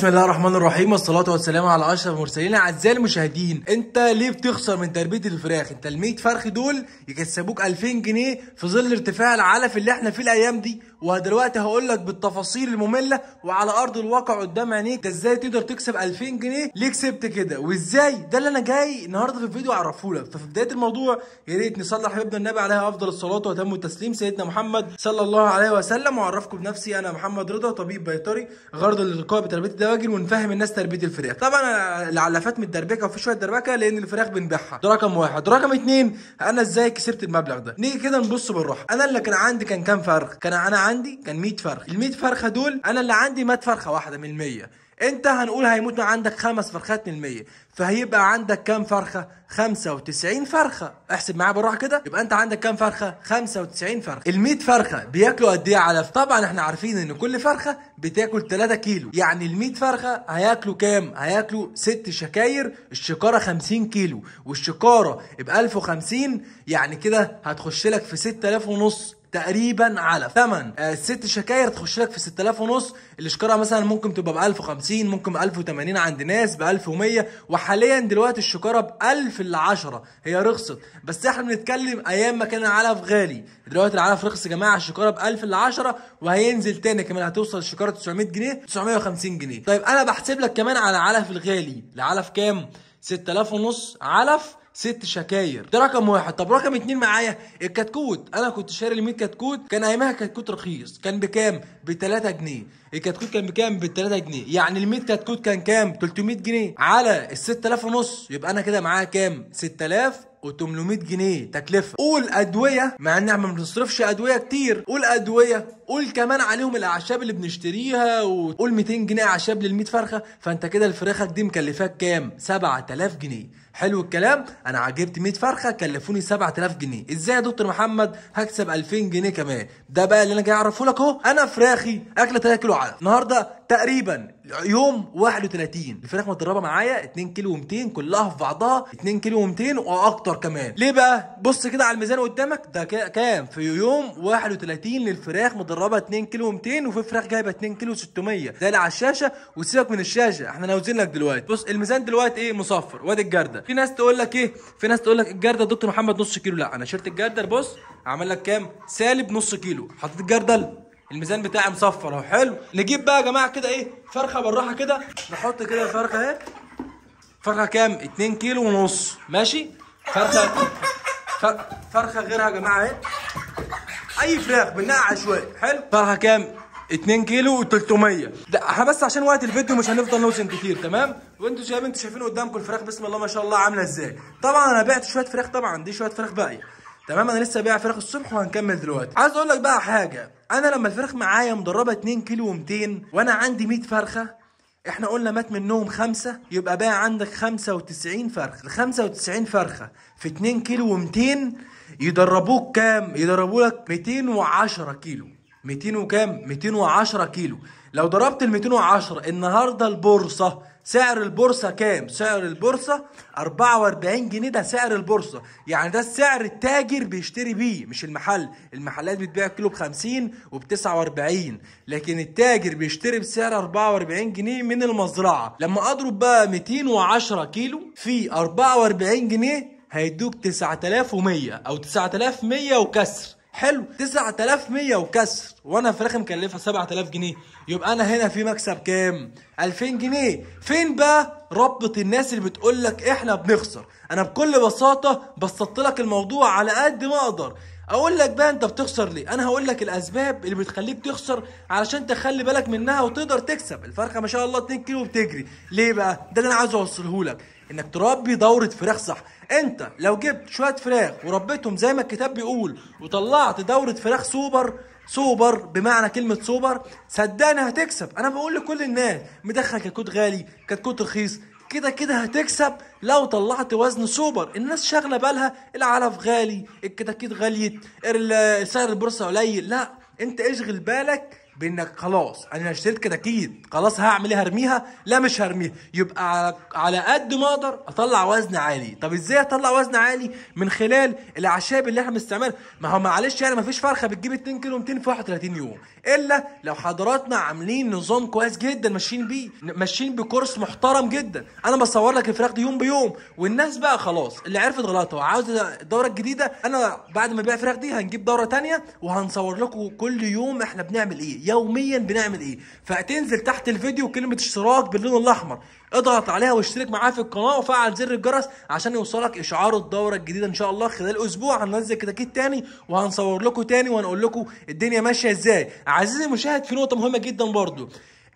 بسم الله الرحمن الرحيم والصلاة والسلام على أشرف المرسلين أعزائي المشاهدين أنت ليه بتخسر من تربية الفراخ أنت ال 100 فرخ دول يكسبوك 2000 جنيه في ظل ارتفاع العلف اللي احنا فيه الأيام دي ودلوقتي هقول لك بالتفاصيل الممله وعلى ارض الواقع قدام عينيك ازاي تقدر تكسب 2000 جنيه ليه كسبت كده وازاي ده اللي انا جاي النهارده في الفيديو اعرفه لك ففي بدايه الموضوع يا ريت نصلي حبيبنا النبي عليه افضل الصلاه وتم التسليم سيدنا محمد صلى الله عليه وسلم واعرفكم بنفسي انا محمد رضا طبيب بيطري غرض اللقاء بتربيه الدواجن ونفهم الناس تربيه الفراخ طبعا العلافات من الدربكه وفي شويه دربكه لان الفراخ بنبيعها ده رقم واحد رقم اتنين انا ازاي كسبت المبلغ ده نيجي كده نبص بالراحه انا اللي كان عندي كان كام فرخ كان انا عندي كان 100 فرخ ال 100 فرخه دول انا اللي عندي مات فرخه واحده من ال 100 انت هنقول هيموت عندك خمس فرخات من المية فهيبقى عندك كام فرخة 95 فرخة احسب معايا بالراحة كده يبقى انت عندك كام فرخة 95 فرخة ال100 فرخة بياكلوا قد ايه علف طبعا احنا عارفين ان كل فرخة بتاكل 3 كيلو يعني ال100 فرخة هياكلوا كام هياكلوا 6 شكاير الشكارة 50 كيلو والشكارة ب 1050 يعني كده هتخش لك في 6000 ونص تقريبا على ثمن آه، ست شكاير تخش لك في 6000 ونص الاشكارة مثلا ممكن تبقى ب 1050 ممكن ب 1080 عند ناس ب 1100 وحاليا دلوقتي الشكارة ب 1000 ل 10 هي رخصت بس احنا بنتكلم ايام ما كان العلف غالي دلوقتي العلف رخص يا جماعه الشكاره ب 1000 ل 10 وهينزل تاني كمان هتوصل الشكاره 900 جنيه 950 جنيه طيب انا بحسب لك كمان على علف الغالي العلف كام 6000 ونص علف ست شكاير ده رقم واحد طب رقم اتنين معايا الكتكوت انا كنت شاري ال 100 كتكوت كان ايامها كتكوت رخيص كان بكام ب 3 جنيه الكتكوت كان بكام ب 3 جنيه يعني ال 100 كتكوت كان كام 300 جنيه على ال 6000 ونص يبقى انا كده معايا كام 6000 و800 جنيه تكلفه قول ادويه مع ان احنا ما بنصرفش ادويه كتير قول ادويه قول كمان عليهم الاعشاب اللي بنشتريها وقول 200 جنيه اعشاب لل100 فرخه فانت كده الفراخك دي مكلفاك كام 7000 جنيه حلو الكلام انا عجبت 100 فرخه كلفوني 7000 جنيه ازاي يا دكتور محمد هكسب 2000 جنيه كمان ده بقى اللي انا جاي اعرفه لك اهو انا فراخي اكله 3 كيلو علف النهارده تقريبا يوم 31 الفراخ متدربه معايا 2 كيلو و200 كلها في بعضها 2 كيلو و200 واكتر كمان ليه بقى بص كده على الميزان قدامك ده كام في يوم 31 للفراخ متدربه 2 كيلو و200 وفي فراخ جايبه 2 كيلو و 600 ده اللي على الشاشه وسيبك من الشاشه احنا ناوزين لك دلوقتي بص الميزان دلوقتي ايه مصفر وادي الجرده في ناس تقول لك ايه في ناس تقول لك الجرده دكتور محمد نص كيلو لا انا شلت الجردل بص عمل لك كام سالب نص كيلو حطيت الجردل الميزان بتاعي مصفر اهو حلو نجيب بقى يا جماعه كده ايه فرخه بالراحه كده نحط كده الفرخه اهي فرخه كام 2 كيلو ونص ماشي فرخه فرخه غيرها يا جماعه اهي اي فراخ بنقع عشوائي حلو فرخه كام 2 كيلو و300 ده احنا بس عشان وقت الفيديو مش هنفضل نوزن كتير تمام وانتوا شايفين انتوا شايفين قدامكم الفراخ بسم الله ما شاء الله عامله ازاي طبعا انا بعت شويه فراخ طبعا دي شويه فراخ باقيه تمام انا لسه بايع فراخ الصبح وهنكمل دلوقتي عايز اقول لك بقى حاجه انا لما الفراخ معايا مدربه 2 كيلو و200 وانا عندي 100 فرخه احنا قلنا مات منهم خمسة يبقى بقى عندك 95 فرخ ال 95 فرخة في 2 كيلو و200 يدربوك كام يدربوا لك 210 كيلو 200 وكام 210 كيلو لو ضربت ال 210 النهارده البورصة سعر البورصة كام؟ سعر البورصة 44 جنيه ده سعر البورصة يعني ده السعر التاجر بيشتري بيه مش المحل المحلات بتبيع الكيلو ب 50 وب 49 لكن التاجر بيشتري بسعر 44 جنيه من المزرعة لما أضرب بقى 210 كيلو في 44 جنيه هيدوك 9100 أو 9100 وكسر حلو 9100 وكسر وانا الاخر مكلفها 7000 جنيه يبقى انا هنا في مكسب كام 2000 جنيه فين بقى ربط الناس اللي بتقول لك احنا بنخسر انا بكل بساطه بسطت لك الموضوع على قد ما اقدر اقول لك بقى انت بتخسر ليه انا هقول لك الاسباب اللي بتخليك تخسر علشان تخلي بالك منها وتقدر تكسب الفرخه ما شاء الله 2 كيلو بتجري ليه بقى ده اللي انا عايز اوصله لك انك تربي دوره فراخ صح انت لو جبت شويه فراخ وربيتهم زي ما الكتاب بيقول وطلعت دوره فراخ سوبر سوبر بمعنى كلمة سوبر صدقني هتكسب أنا بقول لكل الناس مدخل كتكوت غالي كتكوت رخيص كده كده هتكسب لو طلعت وزن سوبر الناس شاغلة بالها العلف غالي الكتاكيت غالية سعر البورصة قليل لا انت اشغل بالك بانك خلاص انا اشتريت كتاكيت خلاص هعمل ايه هرميها لا مش هرميها يبقى على على قد ما اقدر اطلع وزن عالي طب ازاي اطلع وزن عالي من خلال الاعشاب اللي احنا بنستعملها ما هو معلش يعني ما فيش فرخه بتجيب 2 كيلو 200 في 31 يوم الا لو حضراتنا عاملين نظام كويس جدا ماشيين بيه ماشيين بكورس محترم جدا انا بصور لك الفراخ دي يوم بيوم والناس بقى خلاص اللي عرفت غلطها وعاوز الدوره الجديده انا بعد ما ابيع الفراخ دي هنجيب دوره ثانيه وهنصور لكم كل يوم احنا بنعمل ايه يوميا بنعمل ايه فهتنزل تحت الفيديو كلمه اشتراك باللون الاحمر اضغط عليها واشترك معايا في القناه وفعل زر الجرس عشان يوصلك اشعار الدوره الجديده ان شاء الله خلال اسبوع هننزل كتاكيت تاني وهنصور لكم تاني وهنقول لكم الدنيا ماشيه ازاي عزيزي المشاهد في نقطه مهمه جدا برضو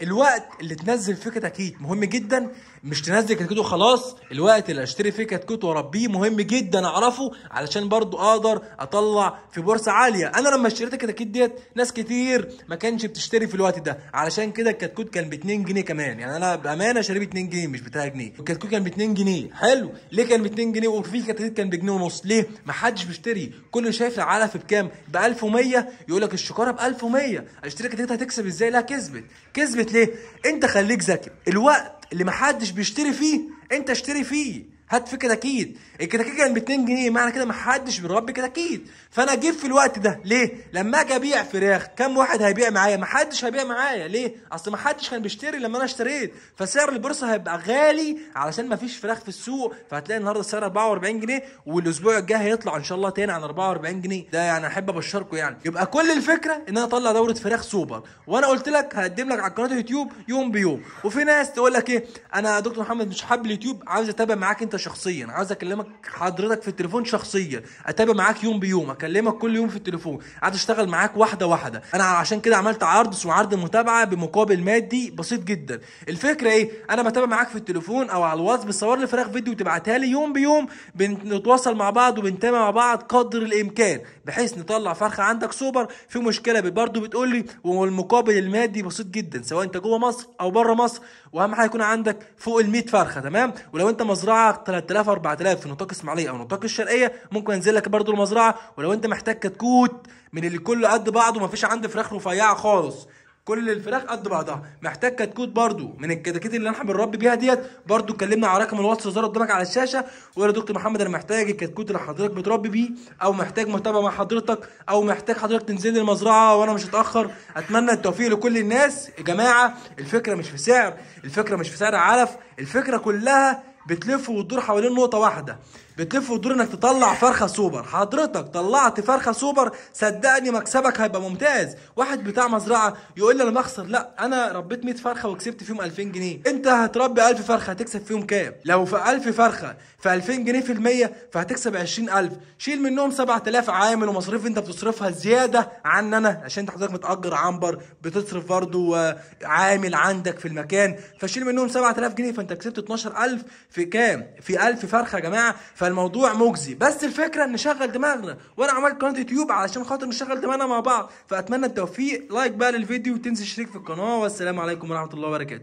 الوقت اللي تنزل فيه كتاكيت مهم جدا مش تنزل كتكوت وخلاص الوقت اللي اشتري فيه كتكوت واربيه مهم جدا اعرفه علشان برضو اقدر اطلع في بورصه عاليه انا لما اشتريت الكتاكيت ديت ناس كتير ما كانش بتشتري في الوقت ده علشان كده الكتكوت كان ب 2 جنيه كمان يعني انا بامانه شاريه ب 2 جنيه مش ب 3 جنيه الكتكوت كان ب 2 جنيه حلو ليه كان ب 2 جنيه وفي كتاكيت كان بجنيه ونص ليه ما حدش بيشتري كله شايف العلف بكام ب 1100 يقول لك الشكاره ب 1100 اشتري كتاكيت هتكسب ازاي لا كسبت كسبت ليه انت خليك ذكي الوقت اللي محدش بيشتري فيه انت اشتري فيه هات في كتاكيت الكتاكيت كان ب 2 جنيه معنى كده ما حدش بيربي كتاكيت فانا اجيب في الوقت ده ليه لما اجي ابيع فراخ كم واحد هيبيع معايا ما حدش هيبيع معايا ليه اصل ما حدش كان بيشتري لما انا اشتريت فسعر البورصه هيبقى غالي علشان ما فيش فراخ في السوق فهتلاقي النهارده السعر 44 جنيه والاسبوع الجاي هيطلع ان شاء الله تاني عن 44 جنيه ده يعني احب ابشركم يعني يبقى كل الفكره ان انا اطلع دوره فراخ سوبر وانا قلت لك هقدم لك على قناه اليوتيوب يوم بيوم وفي ناس تقول لك ايه انا دكتور محمد مش حابب اليوتيوب عاوز اتابع معاك انت شخصيا عايز اكلمك حضرتك في التليفون شخصيا اتابع معاك يوم بيوم اكلمك كل يوم في التليفون قاعد اشتغل معاك واحده واحده انا عشان كده عملت عرض اسمه عرض متابعه بمقابل مادي بسيط جدا الفكره ايه انا بتابع معاك في التليفون او على الواتس بتصور لي فراخ فيديو وتبعتها لي يوم بيوم بنتواصل مع بعض وبنتابع مع بعض قدر الامكان بحيث نطلع فرخه عندك سوبر في مشكله برضه بتقول لي والمقابل المادي بسيط جدا سواء انت جوه مصر او بره مصر واهم حاجه يكون عندك فوق ال 100 فرخه تمام ولو انت مزرعه 3000 4000 في نطاق اسماعيليه او نطاق الشرقيه ممكن انزل لك برده المزرعه ولو انت محتاج كتكوت من اللي كله قد بعضه فيش عندي فراخ رفيعه خالص كل الفراخ قد بعضها محتاج كتكوت برضو من الكتاكيت اللي احنا بنربي بيها ديت برضو اتكلمنا على رقم الواتس ظهر قدامك على الشاشه وقول دكتور محمد انا محتاج الكتكوت اللي حضرتك بتربي بيه او محتاج متابعه مع حضرتك او محتاج حضرتك تنزل لي المزرعه وانا مش هتاخر اتمنى التوفيق لكل الناس يا جماعه الفكره مش في سعر الفكره مش في سعر علف الفكره كلها بتلف وتدور حوالين نقطه واحده بتلف وتدور انك تطلع فرخه سوبر حضرتك طلعت فرخه سوبر صدقني مكسبك هيبقى ممتاز واحد بتاع مزرعه يقول لي انا بخسر لا انا ربيت 100 فرخه وكسبت فيهم 2000 جنيه انت هتربي 1000 فرخه هتكسب فيهم كام لو في 1000 فرخه في 2000 جنيه في المية فهتكسب 20000 شيل منهم 7000 عامل ومصاريف انت بتصرفها زياده عن انا عشان انت حضرتك متاجر عنبر بتصرف برضه عامل عندك في المكان فشيل منهم 7000 جنيه فانت كسبت 12000 في كام في 1000 فرخه يا جماعه فالموضوع مجزي بس الفكره ان نشغل دماغنا وانا عملت قناه يوتيوب علشان خاطر نشغل دماغنا مع بعض فاتمنى التوفيق لايك بقى للفيديو وتنسى الشريك في القناه والسلام عليكم ورحمه الله وبركاته